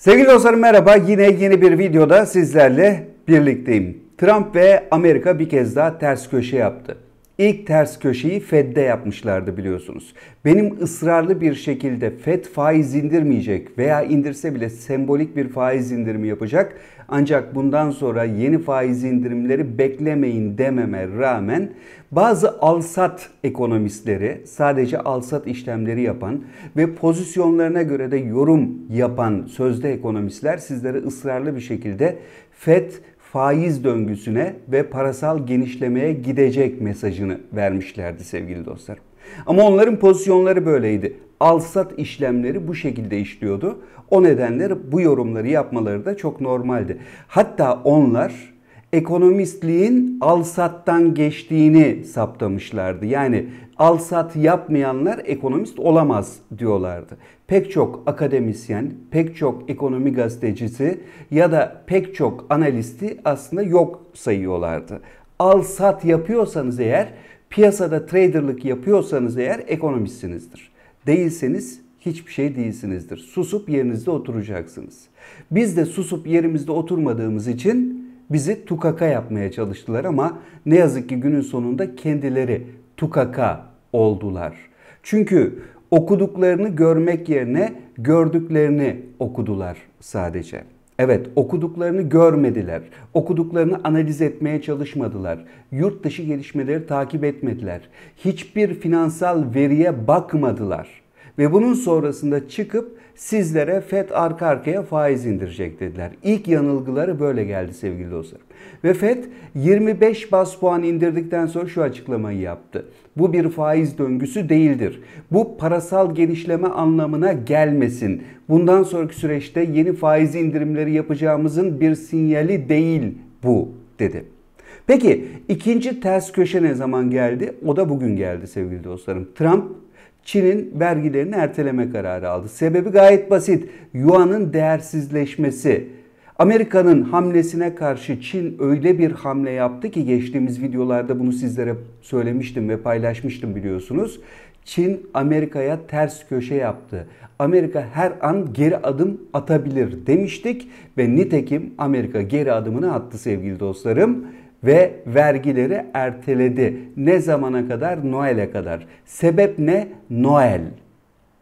Sevgili dostlarım merhaba. Yine yeni bir videoda sizlerle birlikteyim. Trump ve Amerika bir kez daha ters köşe yaptı. İlk ters köşeyi Fed'de yapmışlardı biliyorsunuz. Benim ısrarlı bir şekilde Fed faiz indirmeyecek veya indirse bile sembolik bir faiz indirimi yapacak. Ancak bundan sonra yeni faiz indirimleri beklemeyin dememe rağmen bazı alsat ekonomistleri sadece alsat işlemleri yapan ve pozisyonlarına göre de yorum yapan sözde ekonomistler sizlere ısrarlı bir şekilde FED faiz döngüsüne ve parasal genişlemeye gidecek mesajını vermişlerdi sevgili dostlar. Ama onların pozisyonları böyleydi. Al-sat işlemleri bu şekilde işliyordu. O nedenle bu yorumları yapmaları da çok normaldi. Hatta onlar ekonomistliğin alsattan geçtiğini saptamışlardı. Yani alsat yapmayanlar ekonomist olamaz diyorlardı. Pek çok akademisyen, pek çok ekonomi gazetecisi ya da pek çok analisti aslında yok sayıyorlardı. Alsat yapıyorsanız eğer, piyasada traderlık yapıyorsanız eğer ekonomistsinizdir. Değilseniz hiçbir şey değilsinizdir. Susup yerinizde oturacaksınız. Biz de susup yerimizde oturmadığımız için bizi tukaka yapmaya çalıştılar ama ne yazık ki günün sonunda kendileri tukaka oldular. Çünkü okuduklarını görmek yerine gördüklerini okudular sadece. Evet okuduklarını görmediler. Okuduklarını analiz etmeye çalışmadılar. Yurt dışı gelişmeleri takip etmediler. Hiçbir finansal veriye bakmadılar. Ve bunun sonrasında çıkıp sizlere FED arka arkaya faiz indirecek dediler. İlk yanılgıları böyle geldi sevgili dostlarım. Ve FED 25 bas puan indirdikten sonra şu açıklamayı yaptı. Bu bir faiz döngüsü değildir. Bu parasal genişleme anlamına gelmesin. Bundan sonraki süreçte yeni faiz indirimleri yapacağımızın bir sinyali değil bu dedi. Peki ikinci ters köşe ne zaman geldi? O da bugün geldi sevgili dostlarım. Trump Çin'in vergilerini erteleme kararı aldı. Sebebi gayet basit. Yuan'ın değersizleşmesi. Amerika'nın hamlesine karşı Çin öyle bir hamle yaptı ki geçtiğimiz videolarda bunu sizlere söylemiştim ve paylaşmıştım biliyorsunuz. Çin Amerika'ya ters köşe yaptı. Amerika her an geri adım atabilir demiştik ve nitekim Amerika geri adımını attı sevgili dostlarım ve vergileri erteledi. Ne zamana kadar? Noel'e kadar. Sebep ne? Noel.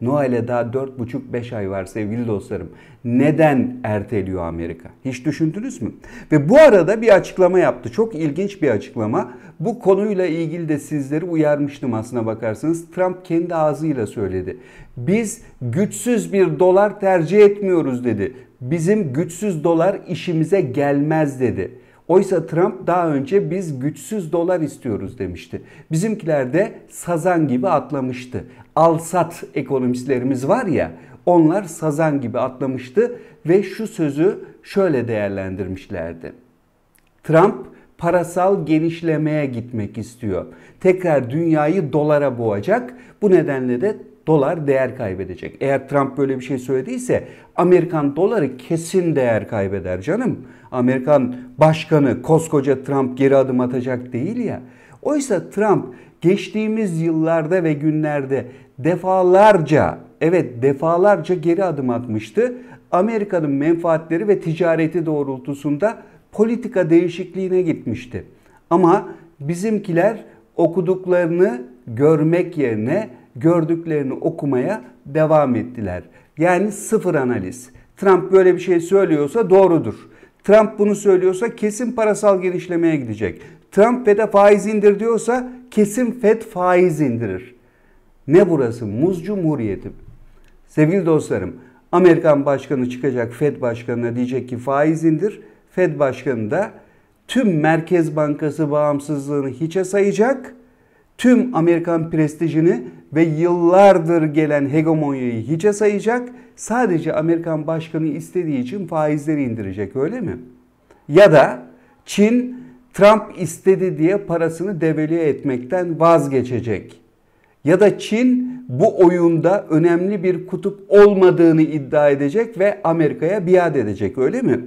Noel'e daha 4,5-5 ay var sevgili dostlarım. Neden erteliyor Amerika? Hiç düşündünüz mü? Ve bu arada bir açıklama yaptı. Çok ilginç bir açıklama. Bu konuyla ilgili de sizleri uyarmıştım aslına bakarsanız. Trump kendi ağzıyla söyledi. Biz güçsüz bir dolar tercih etmiyoruz dedi. Bizim güçsüz dolar işimize gelmez dedi. Oysa Trump daha önce biz güçsüz dolar istiyoruz demişti. Bizimkiler de sazan gibi atlamıştı. Alsat ekonomistlerimiz var ya onlar sazan gibi atlamıştı ve şu sözü şöyle değerlendirmişlerdi. Trump parasal genişlemeye gitmek istiyor. Tekrar dünyayı dolara boğacak. Bu nedenle de dolar değer kaybedecek. Eğer Trump böyle bir şey söylediyse Amerikan doları kesin değer kaybeder canım. Amerikan başkanı koskoca Trump geri adım atacak değil ya. Oysa Trump geçtiğimiz yıllarda ve günlerde defalarca evet defalarca geri adım atmıştı. Amerika'nın menfaatleri ve ticareti doğrultusunda politika değişikliğine gitmişti. Ama bizimkiler okuduklarını görmek yerine gördüklerini okumaya devam ettiler. Yani sıfır analiz. Trump böyle bir şey söylüyorsa doğrudur. Trump bunu söylüyorsa kesin parasal genişlemeye gidecek. Trump FED'e faiz indir diyorsa kesin FED faiz indirir. Ne burası? Muz Cumhuriyeti. Sevgili dostlarım, Amerikan başkanı çıkacak FED başkanına diyecek ki faiz indir. FED başkanı da tüm Merkez Bankası bağımsızlığını hiçe sayacak tüm Amerikan prestijini ve yıllardır gelen hegemonyayı hiçe sayacak. Sadece Amerikan başkanı istediği için faizleri indirecek öyle mi? Ya da Çin Trump istedi diye parasını develiye etmekten vazgeçecek. Ya da Çin bu oyunda önemli bir kutup olmadığını iddia edecek ve Amerika'ya biat edecek öyle mi?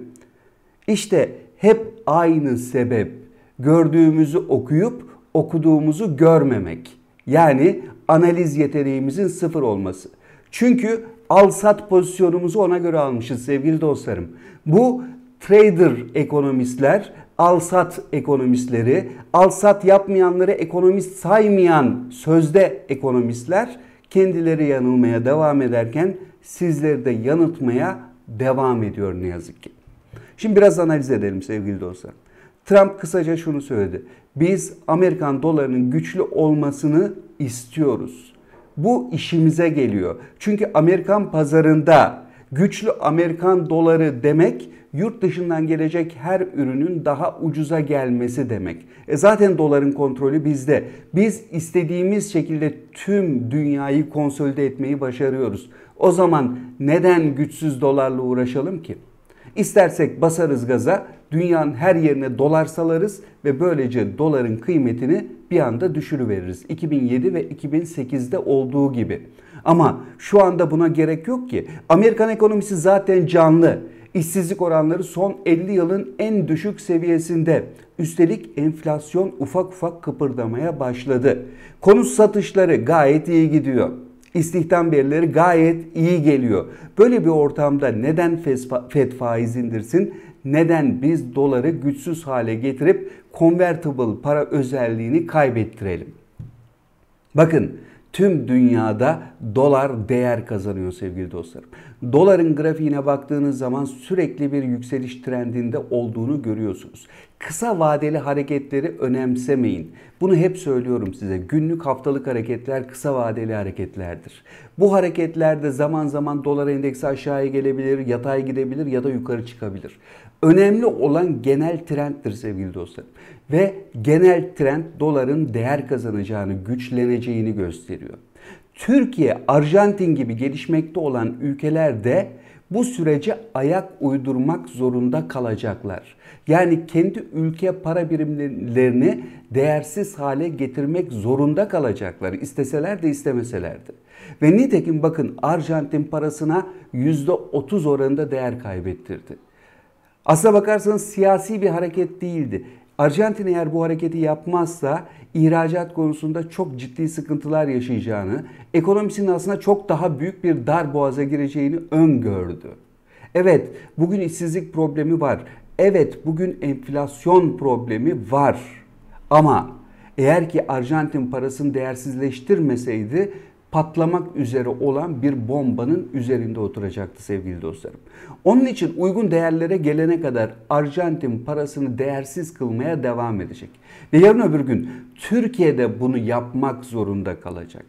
İşte hep aynı sebep. Gördüğümüzü okuyup okuduğumuzu görmemek. Yani analiz yeteneğimizin sıfır olması. Çünkü al-sat pozisyonumuzu ona göre almışız sevgili dostlarım. Bu trader ekonomistler, al-sat ekonomistleri, al-sat yapmayanları ekonomist saymayan sözde ekonomistler kendileri yanılmaya devam ederken sizleri de yanıltmaya devam ediyor ne yazık ki. Şimdi biraz analiz edelim sevgili dostlar. Trump kısaca şunu söyledi. Biz Amerikan dolarının güçlü olmasını istiyoruz. Bu işimize geliyor. Çünkü Amerikan pazarında güçlü Amerikan doları demek yurt dışından gelecek her ürünün daha ucuza gelmesi demek. E zaten doların kontrolü bizde. Biz istediğimiz şekilde tüm dünyayı konsolide etmeyi başarıyoruz. O zaman neden güçsüz dolarla uğraşalım ki? İstersek basarız gaza, dünyanın her yerine dolar salarız ve böylece doların kıymetini bir anda düşürüveririz. 2007 ve 2008'de olduğu gibi. Ama şu anda buna gerek yok ki. Amerikan ekonomisi zaten canlı. İşsizlik oranları son 50 yılın en düşük seviyesinde. Üstelik enflasyon ufak ufak kıpırdamaya başladı. Konut satışları gayet iyi gidiyor istihdam verileri gayet iyi geliyor. Böyle bir ortamda neden FED faiz indirsin? Neden biz doları güçsüz hale getirip convertible para özelliğini kaybettirelim? Bakın tüm dünyada dolar değer kazanıyor sevgili dostlarım. Doların grafiğine baktığınız zaman sürekli bir yükseliş trendinde olduğunu görüyorsunuz. Kısa vadeli hareketleri önemsemeyin. Bunu hep söylüyorum size. Günlük haftalık hareketler kısa vadeli hareketlerdir. Bu hareketlerde zaman zaman dolar endeksi aşağıya gelebilir, yatay gidebilir ya da yukarı çıkabilir. Önemli olan genel trenddir sevgili dostlarım. Ve genel trend doların değer kazanacağını, güçleneceğini gösteriyor. Türkiye, Arjantin gibi gelişmekte olan ülkeler de bu sürece ayak uydurmak zorunda kalacaklar. Yani kendi ülke para birimlerini değersiz hale getirmek zorunda kalacaklar. İsteseler de istemeseler de. Ve nitekim bakın Arjantin parasına %30 oranında değer kaybettirdi. Aslına bakarsanız siyasi bir hareket değildi. Arjantin eğer bu hareketi yapmazsa ihracat konusunda çok ciddi sıkıntılar yaşayacağını, ekonomisinin aslında çok daha büyük bir dar boğaza gireceğini öngördü. Evet, bugün işsizlik problemi var. Evet, bugün enflasyon problemi var. Ama eğer ki Arjantin parasını değersizleştirmeseydi patlamak üzere olan bir bombanın üzerinde oturacaktı sevgili dostlarım. Onun için uygun değerlere gelene kadar Arjantin parasını değersiz kılmaya devam edecek. Ve yarın öbür gün Türkiye'de bunu yapmak zorunda kalacak.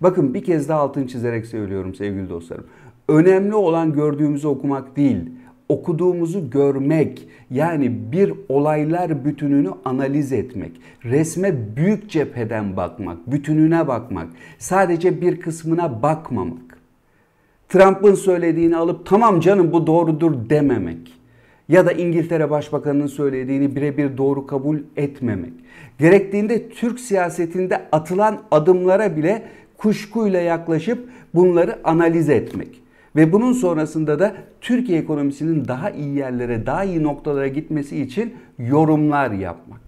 Bakın bir kez daha altını çizerek söylüyorum sevgili dostlarım. Önemli olan gördüğümüzü okumak değil okuduğumuzu görmek yani bir olaylar bütününü analiz etmek, resme büyük cepheden bakmak, bütününe bakmak, sadece bir kısmına bakmamak. Trump'ın söylediğini alıp tamam canım bu doğrudur dememek ya da İngiltere Başbakanı'nın söylediğini birebir doğru kabul etmemek. Gerektiğinde Türk siyasetinde atılan adımlara bile kuşkuyla yaklaşıp bunları analiz etmek. Ve bunun sonrasında da Türkiye ekonomisinin daha iyi yerlere, daha iyi noktalara gitmesi için yorumlar yapmak.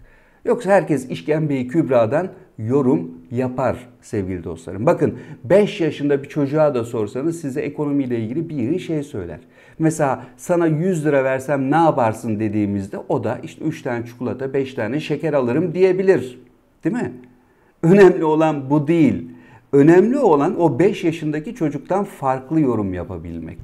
Yoksa herkes işkembeyi kübradan yorum yapar sevgili dostlarım. Bakın 5 yaşında bir çocuğa da sorsanız size ekonomiyle ilgili bir yığın şey söyler. Mesela sana 100 lira versem ne yaparsın dediğimizde o da işte 3 tane çikolata 5 tane şeker alırım diyebilir. Değil mi? Önemli olan bu değil. Önemli olan o 5 yaşındaki çocuktan farklı yorum yapabilmek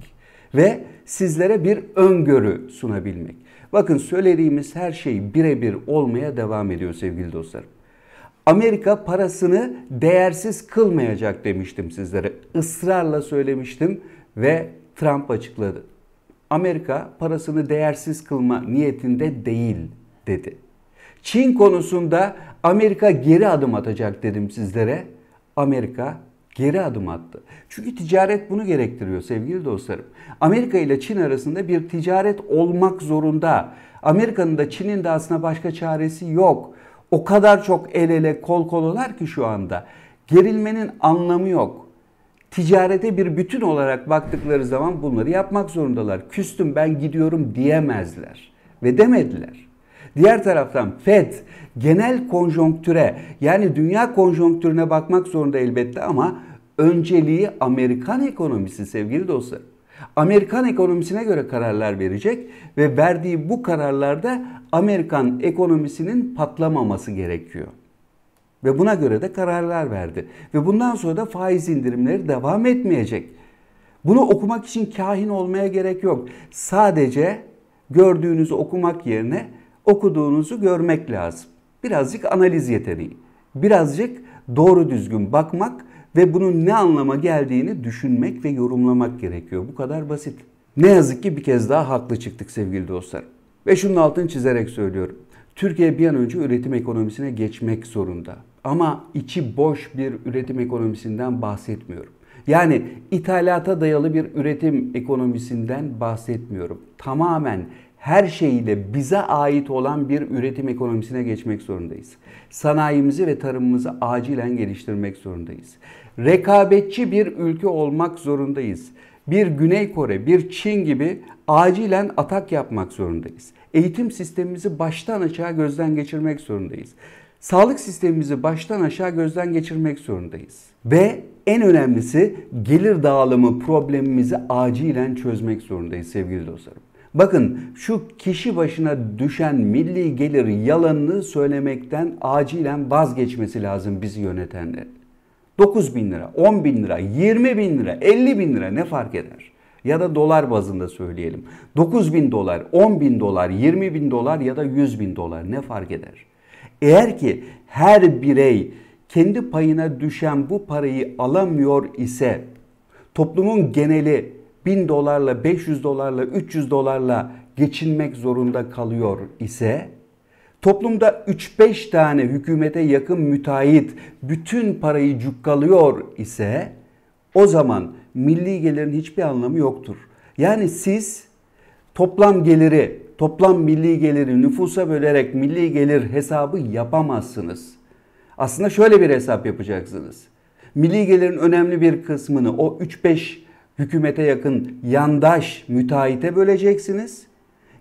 ve sizlere bir öngörü sunabilmek. Bakın söylediğimiz her şey birebir olmaya devam ediyor sevgili dostlarım. Amerika parasını değersiz kılmayacak demiştim sizlere. Israrla söylemiştim ve Trump açıkladı. Amerika parasını değersiz kılma niyetinde değil dedi. Çin konusunda Amerika geri adım atacak dedim sizlere. Amerika geri adım attı. Çünkü ticaret bunu gerektiriyor sevgili dostlarım. Amerika ile Çin arasında bir ticaret olmak zorunda. Amerika'nın da Çin'in de aslında başka çaresi yok. O kadar çok el ele kol kolalar ki şu anda. Gerilmenin anlamı yok. Ticarete bir bütün olarak baktıkları zaman bunları yapmak zorundalar. Küstüm ben gidiyorum diyemezler ve demediler. Diğer taraftan Fed genel konjonktüre yani dünya konjonktürüne bakmak zorunda elbette ama önceliği Amerikan ekonomisi sevgili dostlar. Amerikan ekonomisine göre kararlar verecek ve verdiği bu kararlarda Amerikan ekonomisinin patlamaması gerekiyor. Ve buna göre de kararlar verdi. Ve bundan sonra da faiz indirimleri devam etmeyecek. Bunu okumak için kahin olmaya gerek yok. Sadece gördüğünüzü okumak yerine okuduğunuzu görmek lazım. Birazcık analiz yeteneği, birazcık doğru düzgün bakmak ve bunun ne anlama geldiğini düşünmek ve yorumlamak gerekiyor. Bu kadar basit. Ne yazık ki bir kez daha haklı çıktık sevgili dostlar. Ve şunun altını çizerek söylüyorum. Türkiye bir an önce üretim ekonomisine geçmek zorunda. Ama içi boş bir üretim ekonomisinden bahsetmiyorum. Yani ithalata dayalı bir üretim ekonomisinden bahsetmiyorum. Tamamen her şeyiyle bize ait olan bir üretim ekonomisine geçmek zorundayız. Sanayimizi ve tarımımızı acilen geliştirmek zorundayız. Rekabetçi bir ülke olmak zorundayız. Bir Güney Kore, bir Çin gibi acilen atak yapmak zorundayız. Eğitim sistemimizi baştan aşağı gözden geçirmek zorundayız. Sağlık sistemimizi baştan aşağı gözden geçirmek zorundayız. Ve en önemlisi gelir dağılımı problemimizi acilen çözmek zorundayız sevgili dostlarım. Bakın şu kişi başına düşen milli gelir yalanını söylemekten acilen vazgeçmesi lazım bizi yönetenler. 9 bin lira, 10 bin lira, 20 bin lira, 50 bin lira ne fark eder? Ya da dolar bazında söyleyelim. 9 bin dolar, 10 bin dolar, 20 bin dolar ya da 100 bin dolar ne fark eder? Eğer ki her birey kendi payına düşen bu parayı alamıyor ise toplumun geneli 1000 dolarla, 500 dolarla, 300 dolarla geçinmek zorunda kalıyor ise toplumda 3-5 tane hükümete yakın müteahhit bütün parayı cukkalıyor ise o zaman milli gelirin hiçbir anlamı yoktur. Yani siz toplam geliri, toplam milli geliri nüfusa bölerek milli gelir hesabı yapamazsınız. Aslında şöyle bir hesap yapacaksınız. Milli gelirin önemli bir kısmını o 3-5 hükümete yakın yandaş müteahhite böleceksiniz.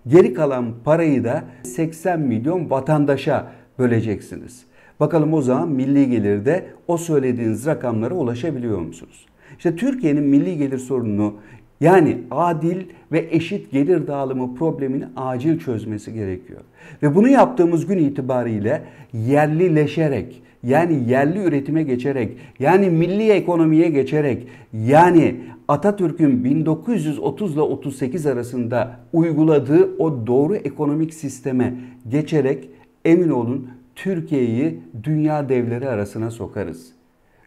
Geri kalan parayı da 80 milyon vatandaşa böleceksiniz. Bakalım o zaman milli gelirde o söylediğiniz rakamlara ulaşabiliyor musunuz? İşte Türkiye'nin milli gelir sorununu yani adil ve eşit gelir dağılımı problemini acil çözmesi gerekiyor. Ve bunu yaptığımız gün itibariyle yerlileşerek, yani yerli üretime geçerek, yani milli ekonomiye geçerek, yani Atatürk'ün 1930 ile 38 arasında uyguladığı o doğru ekonomik sisteme geçerek emin olun Türkiye'yi dünya devleri arasına sokarız.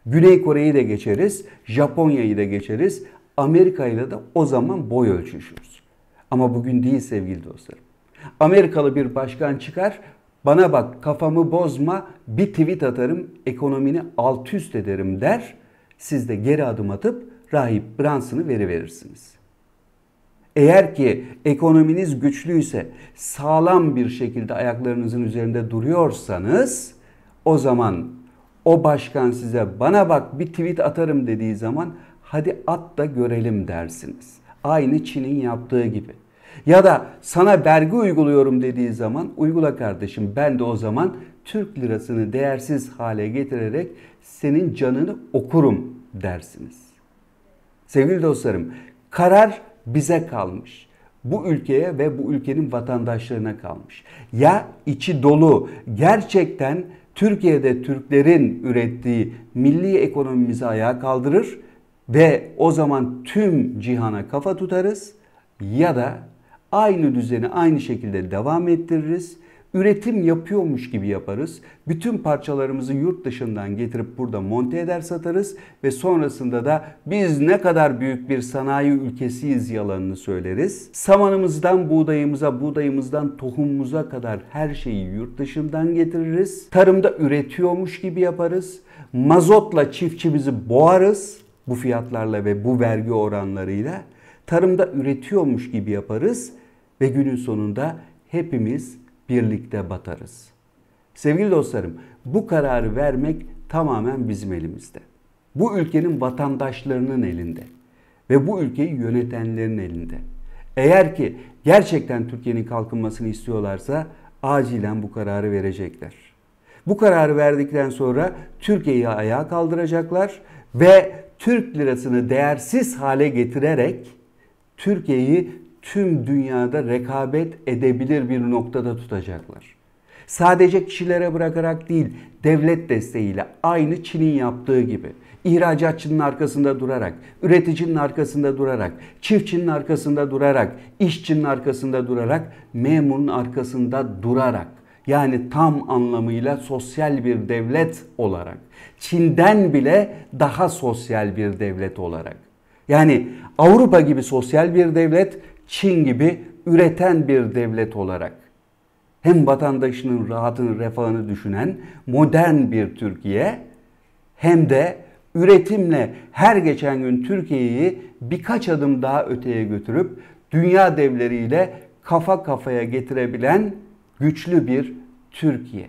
Güney Kore'yi de geçeriz, Japonya'yı da geçeriz, Amerika ile de o zaman boy ölçüşürüz. Ama bugün değil sevgili dostlarım. Amerikalı bir başkan çıkar, bana bak kafamı bozma bir tweet atarım, ekonomini alt üst ederim der. Siz de geri adım atıp rahip Branson'ı verirsiniz. Eğer ki ekonominiz güçlüyse, sağlam bir şekilde ayaklarınızın üzerinde duruyorsanız o zaman o başkan size bana bak bir tweet atarım dediği zaman hadi at da görelim dersiniz. Aynı Çin'in yaptığı gibi. Ya da sana vergi uyguluyorum dediği zaman uygula kardeşim ben de o zaman Türk lirasını değersiz hale getirerek senin canını okurum dersiniz. Sevgili dostlarım karar bize kalmış. Bu ülkeye ve bu ülkenin vatandaşlarına kalmış. Ya içi dolu gerçekten Türkiye'de Türklerin ürettiği milli ekonomimizi ayağa kaldırır ve o zaman tüm cihana kafa tutarız ya da aynı düzeni aynı şekilde devam ettiririz. Üretim yapıyormuş gibi yaparız. Bütün parçalarımızı yurt dışından getirip burada monte eder satarız ve sonrasında da biz ne kadar büyük bir sanayi ülkesiyiz yalanını söyleriz. Samanımızdan buğdayımıza, buğdayımızdan tohumumuza kadar her şeyi yurt dışından getiririz. Tarımda üretiyormuş gibi yaparız. Mazotla çiftçimizi boğarız bu fiyatlarla ve bu vergi oranlarıyla tarımda üretiyormuş gibi yaparız ve günün sonunda hepimiz birlikte batarız. Sevgili dostlarım, bu kararı vermek tamamen bizim elimizde. Bu ülkenin vatandaşlarının elinde ve bu ülkeyi yönetenlerin elinde. Eğer ki gerçekten Türkiye'nin kalkınmasını istiyorlarsa acilen bu kararı verecekler. Bu kararı verdikten sonra Türkiye'yi ayağa kaldıracaklar ve Türk lirasını değersiz hale getirerek Türkiye'yi tüm dünyada rekabet edebilir bir noktada tutacaklar. Sadece kişilere bırakarak değil, devlet desteğiyle aynı Çin'in yaptığı gibi ihracatçının arkasında durarak, üreticinin arkasında durarak, çiftçinin arkasında durarak, işçinin arkasında durarak, memurun arkasında durarak yani tam anlamıyla sosyal bir devlet olarak Çin'den bile daha sosyal bir devlet olarak yani Avrupa gibi sosyal bir devlet Çin gibi üreten bir devlet olarak hem vatandaşının rahatını, refahını düşünen modern bir Türkiye hem de üretimle her geçen gün Türkiye'yi birkaç adım daha öteye götürüp dünya devleriyle kafa kafaya getirebilen güçlü bir Türkiye.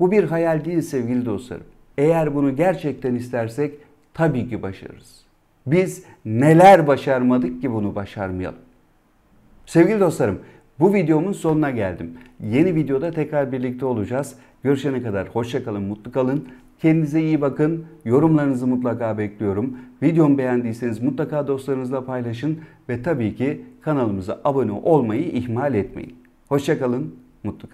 Bu bir hayal değil sevgili dostlarım. Eğer bunu gerçekten istersek tabii ki başarırız. Biz neler başarmadık ki bunu başarmayalım? Sevgili dostlarım, bu videomun sonuna geldim. Yeni videoda tekrar birlikte olacağız. Görüşene kadar hoşçakalın, mutlu kalın. Kendinize iyi bakın. Yorumlarınızı mutlaka bekliyorum. Videomu beğendiyseniz mutlaka dostlarınızla paylaşın ve tabii ki kanalımıza abone olmayı ihmal etmeyin. Hoşçakalın, もっと